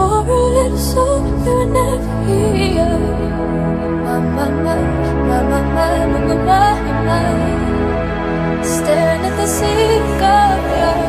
Hola,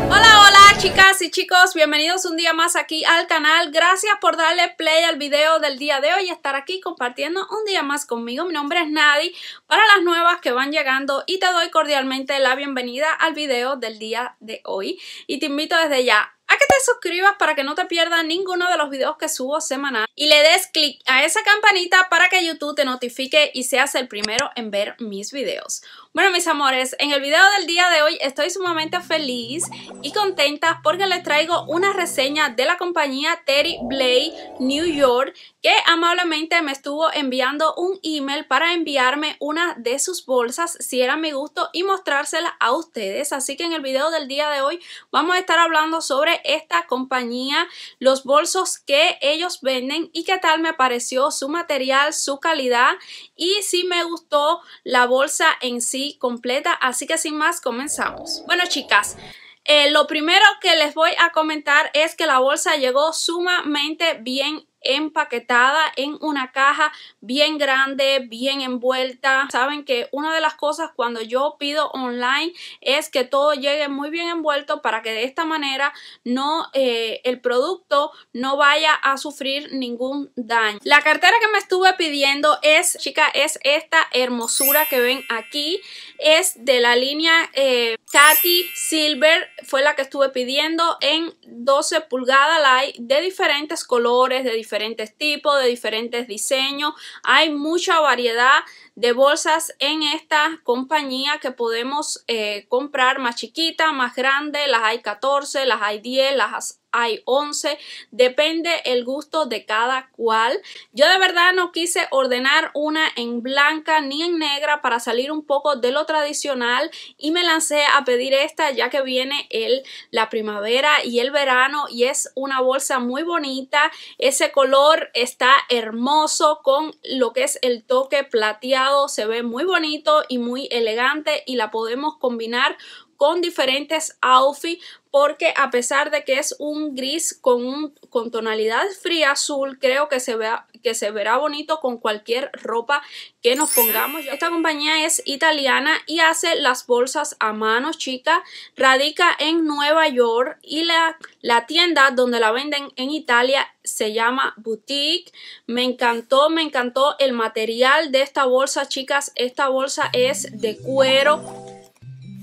hola, chicas y chicos, bienvenidos un día más aquí al canal. Gracias por darle play al video del día de hoy y estar aquí compartiendo un día más conmigo. Mi nombre es Nadi. Para las nuevas que van llegando y te doy cordialmente la bienvenida al video del día de hoy y te invito desde ya te suscribas para que no te pierdas ninguno de los videos que subo semanal y le des clic a esa campanita para que YouTube te notifique y seas el primero en ver mis videos. Bueno, mis amores, en el video del día de hoy estoy sumamente feliz y contenta porque les traigo una reseña de la compañía Terry Blade New York que amablemente me estuvo enviando un email para enviarme una de sus bolsas si era mi gusto y mostrársela a ustedes. Así que en el video del día de hoy vamos a estar hablando sobre esta compañía, los bolsos que ellos venden y qué tal me pareció su material, su calidad y si me gustó la bolsa en sí completa. Así que sin más, comenzamos. Bueno, chicas. Eh, lo primero que les voy a comentar es que la bolsa llegó sumamente bien empaquetada en una caja bien grande, bien envuelta. Saben que una de las cosas cuando yo pido online es que todo llegue muy bien envuelto para que de esta manera no eh, el producto no vaya a sufrir ningún daño. La cartera que me estuve pidiendo es, chica, es esta hermosura que ven aquí. Es de la línea eh, Katy Silver, fue la que estuve pidiendo en 12 pulgadas light de diferentes colores, de diferentes tipos, de diferentes diseños. Hay mucha variedad de bolsas en esta compañía que podemos eh, comprar más chiquita, más grande. Las hay 14, las hay 10, las hay 11, depende el gusto de cada cual. Yo de verdad no quise ordenar una en blanca ni en negra para salir un poco de lo tradicional y me lancé a pedir esta ya que viene el, la primavera y el verano y es una bolsa muy bonita, ese color está hermoso con lo que es el toque plateado, se ve muy bonito y muy elegante y la podemos combinar con diferentes outfits porque a pesar de que es un gris con, un, con tonalidad fría azul, creo que se, que se verá bonito con cualquier ropa que nos pongamos. Esta compañía es italiana y hace las bolsas a mano, chicas. Radica en Nueva York y la, la tienda donde la venden en Italia se llama Boutique. Me encantó, me encantó el material de esta bolsa, chicas. Esta bolsa es de cuero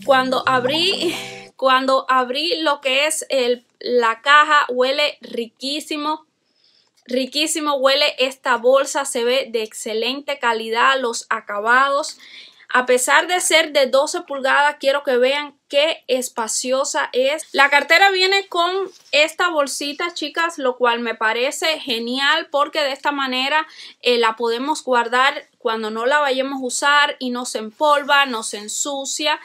cuando abrí, cuando abrí lo que es la caja, huele riquísimo. Riquísimo huele esta bolsa, se ve de excelente calidad los acabados. A pesar de ser de 12 pulgadas, quiero que vean qué espaciosa es. La cartera viene con esta bolsita, chicas, lo cual me parece genial porque de esta manera eh, la podemos guardar cuando no la vayamos a usar y no se empolva, no se ensucia.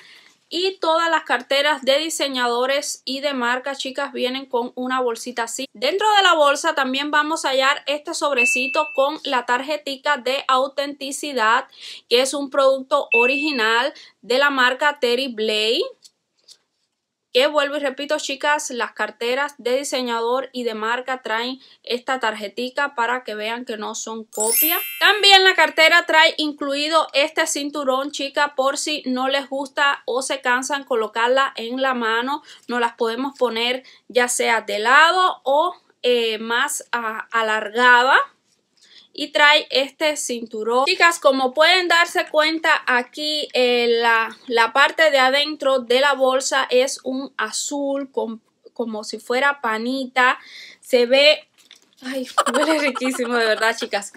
Y todas las carteras de diseñadores y de marcas, chicas, vienen con una bolsita así. Dentro de la bolsa también vamos a hallar este sobrecito con la tarjetica de autenticidad, que es un producto original de la marca Terry Blay. Que vuelvo y repito, chicas, las carteras de diseñador y de marca traen esta tarjetica para que vean que no son copia. También la cartera trae incluido este cinturón, chica, por si no les gusta o se cansan colocarla en la mano. No las podemos poner ya sea de lado o eh, más ah, alargada y trae este cinturón. Chicas, como pueden darse cuenta aquí eh, la, parte de adentro de la bolsa es un azul como si fuera panita. Se ve... Ay, huele riquísimo de verdad, chicas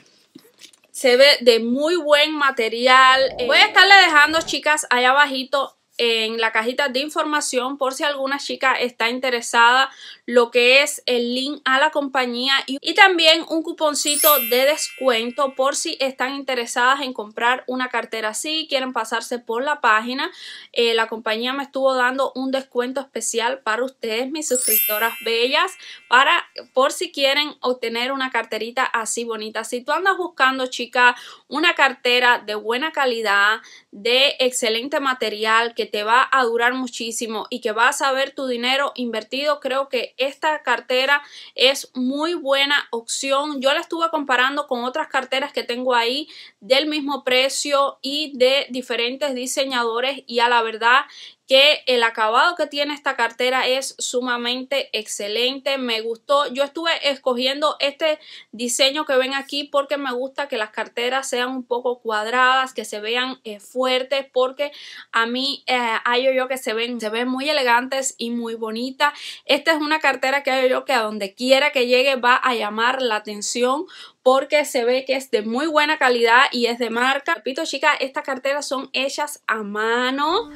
se ve de muy buen material. Voy a estarle dejando, chicas, allá abajito en la cajita de información por si alguna chica está interesada lo que es el link a la compañía y, también un cuponcito de descuento por si están interesadas en comprar una cartera así quieren pasarse por la página eh, la compañía me estuvo dando un descuento especial para ustedes mis suscriptoras bellas para por si quieren obtener una carterita así bonita si tú andas buscando chica una cartera de buena calidad de excelente material que te va a durar muchísimo y que vas a ver tu dinero invertido, creo que esta cartera es muy buena opción. Yo la estuve comparando con otras carteras que tengo ahí del mismo precio y de diferentes diseñadores y a la verdad que el acabado que tiene esta cartera es sumamente excelente, me gustó, yo estuve escogiendo este diseño que ven aquí porque me gusta que las carteras sean un poco cuadradas, que se vean eh, fuertes porque a mí eh, hay yo que se ven, se ven muy elegantes y muy bonitas, esta es una cartera que hay yo que a donde quiera que llegue va a llamar la atención porque se ve que es de muy buena calidad y es de marca. Repito, chicas, estas carteras son hechas a mano,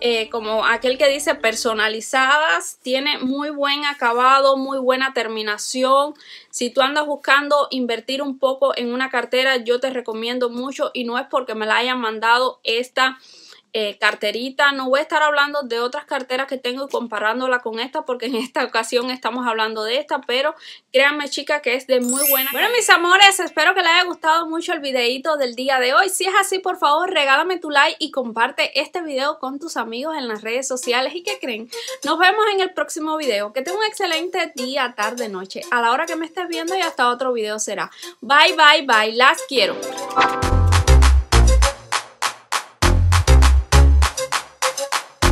eh, como aquel que dice personalizadas. Tiene muy buen acabado, muy buena terminación. Si tú andas buscando invertir un poco en una cartera, yo te recomiendo mucho y no es porque me la hayan mandado esta eh, carterita. No voy a estar hablando de otras carteras que tengo y comparándola con esta porque en esta ocasión estamos hablando de esta, pero créanme chica que es de muy buena. Bueno mis amores, espero que les haya gustado mucho el videito del día de hoy. Si es así, por favor, regálame tu like y comparte este video con tus amigos en las redes sociales. ¿Y que creen? Nos vemos en el próximo video. Que tenga un excelente día, tarde, noche, a la hora que me estés viendo y hasta otro video será. Bye, bye, bye. Las quiero.